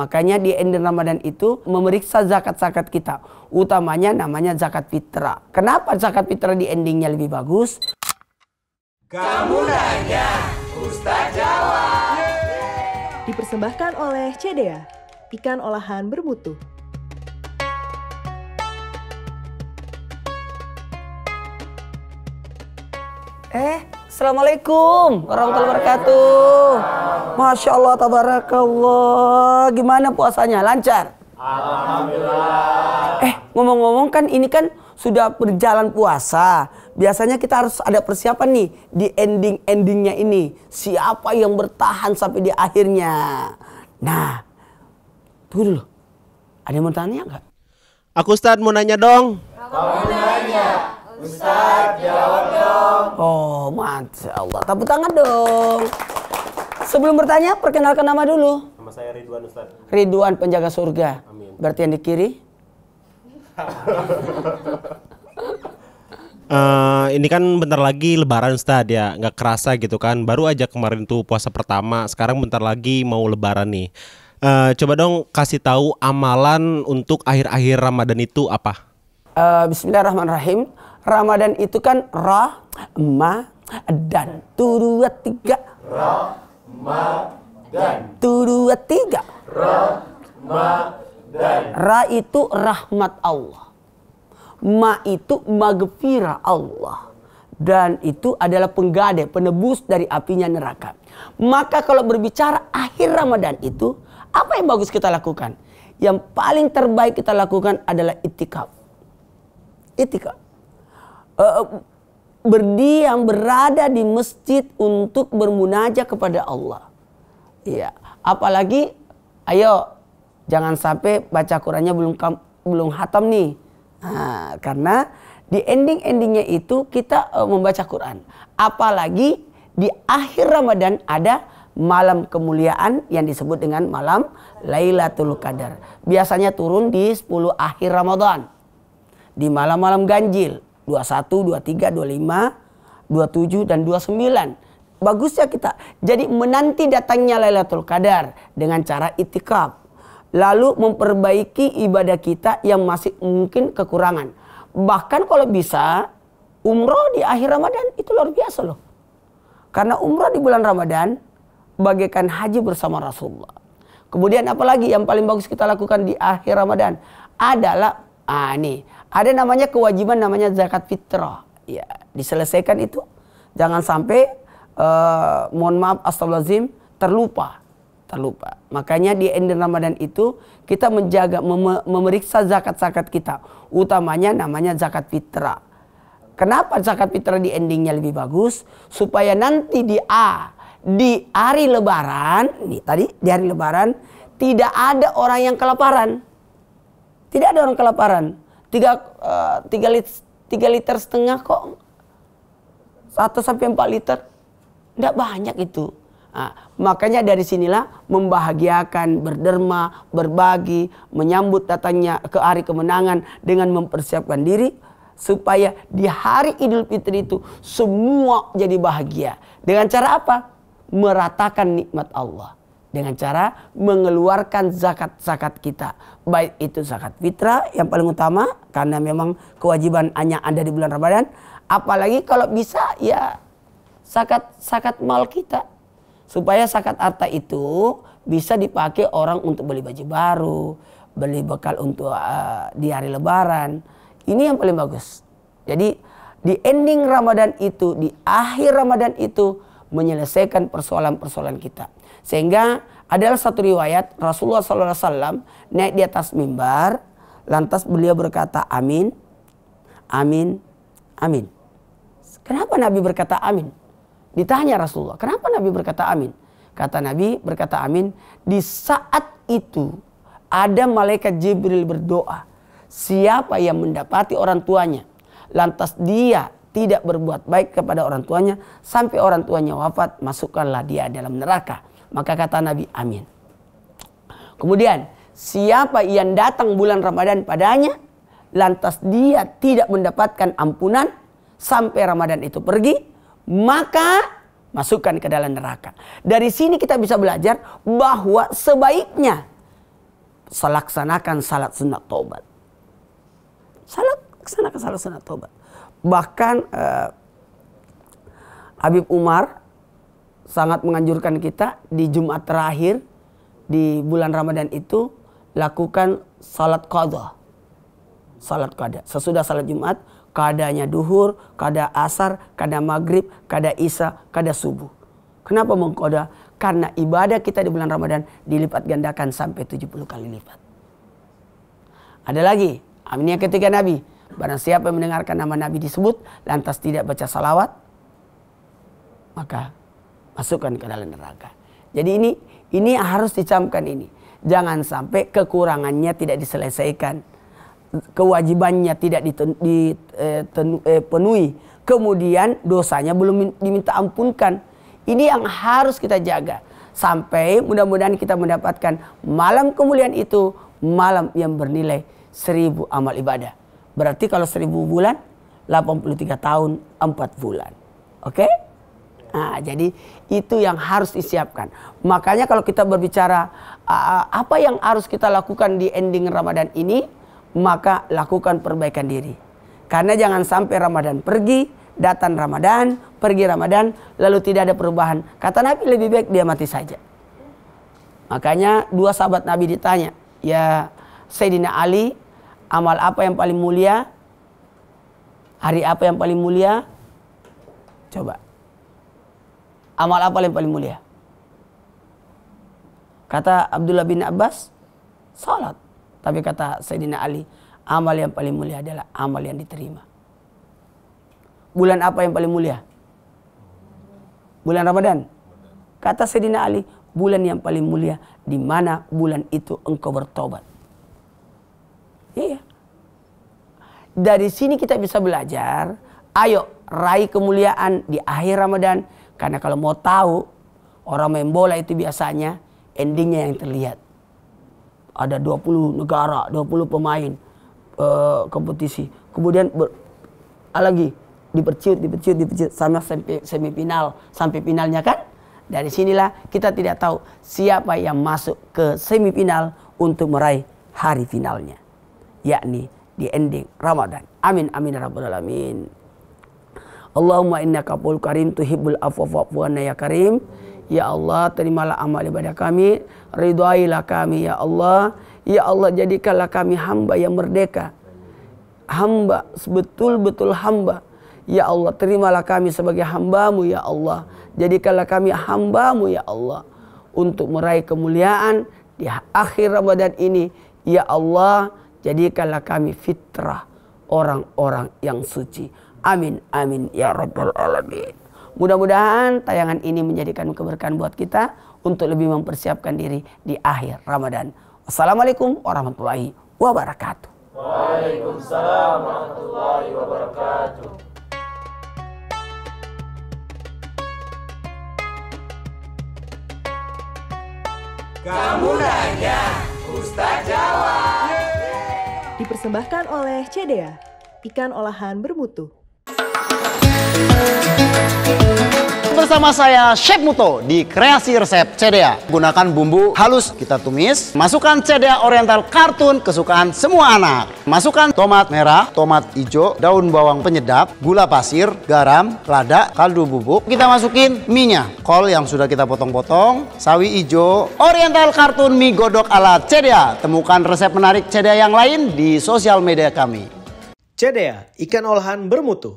Makanya di ending Ramadan itu memeriksa zakat-zakat kita. Utamanya namanya zakat fitrah. Kenapa zakat fitrah di endingnya lebih bagus? Kamu nanya, Ustaz jawab. Dipersembahkan oleh CDA, ikan olahan bermutu. Eh, Assalamualaikum warahmatullahi wabarakatuh. Masya Allah, tabarakallah. Gimana puasanya? Lancar? Alhamdulillah. Eh, ngomong-ngomong kan ini kan sudah berjalan puasa. Biasanya kita harus ada persiapan nih di ending-endingnya ini. Siapa yang bertahan sampai di akhirnya. Nah, tunggu dulu. Ada yang mau tanya nggak? Aku Ustadz mau nanya dong. Kamu nanya, Ustadz jawab. Oh, Masya Allah. Tepuk tangan dong. Sebelum bertanya, perkenalkan nama dulu. Nama saya Ridwan Ustaz. Ridwan, penjaga surga. Amin. Berarti yang di kiri? uh, ini kan bentar lagi lebaran Ustaz ya, nggak kerasa gitu kan. Baru aja kemarin tuh puasa pertama, sekarang bentar lagi mau lebaran nih. Uh, coba dong kasih tahu amalan untuk akhir-akhir Ramadan itu apa? Uh, Bismillahirrahmanirrahim. Ramadan itu kan Rahma dan dua tiga Ramadan dua tiga Ramadan Ra itu rahmat Allah Ma itu magfirah Allah dan itu adalah penggade, penebus dari apinya neraka. Maka kalau berbicara akhir Ramadan itu, apa yang bagus kita lakukan? Yang paling terbaik kita lakukan adalah itikaf. Itikaf. Eh, eh, berdiam berada di masjid untuk bermunajat kepada Allah. Iya, apalagi ayo jangan sampai baca Qurannya belum belum hatam nih. Nah, karena di ending-endingnya itu kita uh, membaca Quran. Apalagi di akhir Ramadan ada malam kemuliaan yang disebut dengan malam Lailatul Qadar. Biasanya turun di 10 akhir Ramadan. Di malam-malam ganjil. 21, 23, 25, 27 dan 29. Bagusnya kita. Jadi menanti datangnya Lailatul Qadar dengan cara itikaf. Lalu memperbaiki ibadah kita yang masih mungkin kekurangan. Bahkan kalau bisa umroh di akhir Ramadan itu luar biasa loh. Karena umroh di bulan Ramadan bagaikan haji bersama Rasulullah. Kemudian apalagi yang paling bagus kita lakukan di akhir Ramadan adalah ah nih ada namanya kewajiban namanya zakat fitrah. Ya, diselesaikan itu. Jangan sampai uh, mohon maaf astagfirullahalazim terlupa, terlupa. Makanya di end Ramadan itu kita menjaga mem memeriksa zakat-zakat kita. Utamanya namanya zakat fitrah. Kenapa zakat fitrah di endingnya lebih bagus? Supaya nanti di A di hari lebaran, nih tadi di hari lebaran tidak ada orang yang kelaparan. Tidak ada orang kelaparan tiga uh, tiga liter tiga liter setengah kok satu sampai empat liter tidak banyak itu nah, makanya dari sinilah membahagiakan berderma berbagi menyambut datangnya ke hari kemenangan dengan mempersiapkan diri supaya di hari Idul Fitri itu semua jadi bahagia dengan cara apa meratakan nikmat Allah dengan cara mengeluarkan zakat-zakat kita. Baik itu zakat fitrah yang paling utama karena memang kewajiban hanya ada di bulan Ramadan. Apalagi kalau bisa ya zakat-zakat mal kita. Supaya zakat harta itu bisa dipakai orang untuk beli baju baru, beli bekal untuk uh, di hari lebaran. Ini yang paling bagus. Jadi di ending Ramadan itu, di akhir Ramadan itu menyelesaikan persoalan-persoalan kita. Sehingga adalah satu riwayat Rasulullah SAW naik di atas mimbar, lantas beliau berkata amin, amin, amin. Kenapa Nabi berkata amin? Ditanya Rasulullah, kenapa Nabi berkata amin? Kata Nabi berkata amin, di saat itu ada malaikat Jibril berdoa, siapa yang mendapati orang tuanya, lantas dia tidak berbuat baik kepada orang tuanya sampai orang tuanya wafat, masukkanlah dia dalam neraka. Maka kata Nabi, amin. Kemudian, siapa yang datang bulan Ramadan padanya, lantas dia tidak mendapatkan ampunan sampai Ramadan itu pergi, maka masukkan ke dalam neraka. Dari sini kita bisa belajar bahwa sebaiknya selaksanakan salat sunat taubat. Salat laksanakan salat sunat taubat bahkan uh, Habib Umar sangat menganjurkan kita di Jumat terakhir di bulan Ramadan itu lakukan salat qadha. Salat qadha. Sesudah salat Jumat, kadanya duhur, kada asar, kada maghrib, kada isya, kada subuh. Kenapa mengkoda? Karena ibadah kita di bulan Ramadan dilipat gandakan sampai 70 kali lipat. Ada lagi, Amin ya ketiga Nabi Barang siapa yang mendengarkan nama Nabi disebut, lantas tidak baca salawat, maka masukkan ke dalam neraka. Jadi ini ini harus dicamkan ini. Jangan sampai kekurangannya tidak diselesaikan. Kewajibannya tidak dipenuhi. Eh, eh, kemudian dosanya belum diminta ampunkan. Ini yang harus kita jaga. Sampai mudah-mudahan kita mendapatkan malam kemuliaan itu. Malam yang bernilai seribu amal ibadah. Berarti kalau seribu bulan 83 tahun 4 bulan. Oke? Okay? Nah, jadi itu yang harus disiapkan. Makanya kalau kita berbicara apa yang harus kita lakukan di ending Ramadan ini, maka lakukan perbaikan diri. Karena jangan sampai Ramadan pergi, datang Ramadan, pergi Ramadan, lalu tidak ada perubahan. Kata Nabi lebih baik dia mati saja. Makanya dua sahabat Nabi ditanya, ya Sayyidina Ali Amal apa yang paling mulia? Hari apa yang paling mulia? Coba. Amal apa yang paling mulia? Kata Abdullah bin Abbas, salat. Tapi kata Sayyidina Ali, amal yang paling mulia adalah amal yang diterima. Bulan apa yang paling mulia? Bulan Ramadan. Kata Sayyidina Ali, bulan yang paling mulia di mana bulan itu engkau bertobat. Dari sini kita bisa belajar, ayo raih kemuliaan di akhir Ramadan. Karena kalau mau tahu, orang main bola itu biasanya endingnya yang terlihat. Ada 20 negara, 20 pemain uh, kompetisi. Kemudian ber, ah, lagi diperciut, diperciut, diperciut sama sampai semifinal, sampai finalnya kan? Dari sinilah kita tidak tahu siapa yang masuk ke semifinal untuk meraih hari finalnya, yakni di ending Ramadan. Amin amin ya rabbal alamin. Allahumma innaka kapul karim tuhibbul afwa fa'fu ya karim. Ya Allah, terimalah amal ibadah kami, ridhailah kami ya Allah. Ya Allah, jadikanlah kami hamba yang merdeka. Hamba, sebetul betul hamba. Ya Allah, terimalah kami sebagai hambamu ya Allah. Jadikanlah kami hambamu ya Allah. Untuk meraih kemuliaan di akhir Ramadan ini. Ya Allah, Jadikanlah kami fitrah orang-orang yang suci. Amin, amin, ya Rabbal Alamin. Mudah-mudahan tayangan ini menjadikan keberkahan buat kita untuk lebih mempersiapkan diri di akhir Ramadan. Assalamualaikum warahmatullahi wabarakatuh. Waalaikumsalam warahmatullahi wabarakatuh. Kamu nanya Ustaz jawab Dipersembahkan oleh CDA, ikan olahan bermutu bersama saya Chef Muto di Kreasi Resep CDA. Gunakan bumbu halus kita tumis. Masukkan CDA Oriental Kartun kesukaan semua anak. Masukkan tomat merah, tomat hijau, daun bawang penyedap, gula pasir, garam, lada, kaldu bubuk. Kita masukin minyak, kol yang sudah kita potong-potong, sawi hijau, Oriental Kartun mie godok ala CDA. Temukan resep menarik CDA yang lain di sosial media kami. CDA, ikan olahan bermutu.